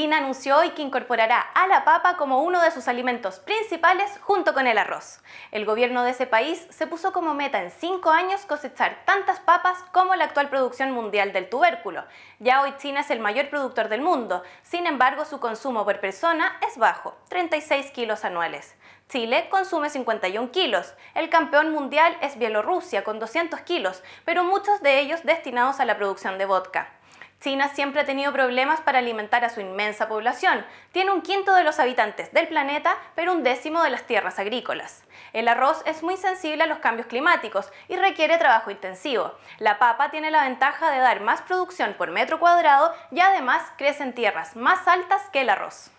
China anunció hoy que incorporará a la papa como uno de sus alimentos principales junto con el arroz. El gobierno de ese país se puso como meta en cinco años cosechar tantas papas como la actual producción mundial del tubérculo. Ya hoy China es el mayor productor del mundo, sin embargo su consumo por persona es bajo, 36 kilos anuales. Chile consume 51 kilos. El campeón mundial es Bielorrusia con 200 kilos, pero muchos de ellos destinados a la producción de vodka. China siempre ha tenido problemas para alimentar a su inmensa población. Tiene un quinto de los habitantes del planeta, pero un décimo de las tierras agrícolas. El arroz es muy sensible a los cambios climáticos y requiere trabajo intensivo. La papa tiene la ventaja de dar más producción por metro cuadrado y además crece en tierras más altas que el arroz.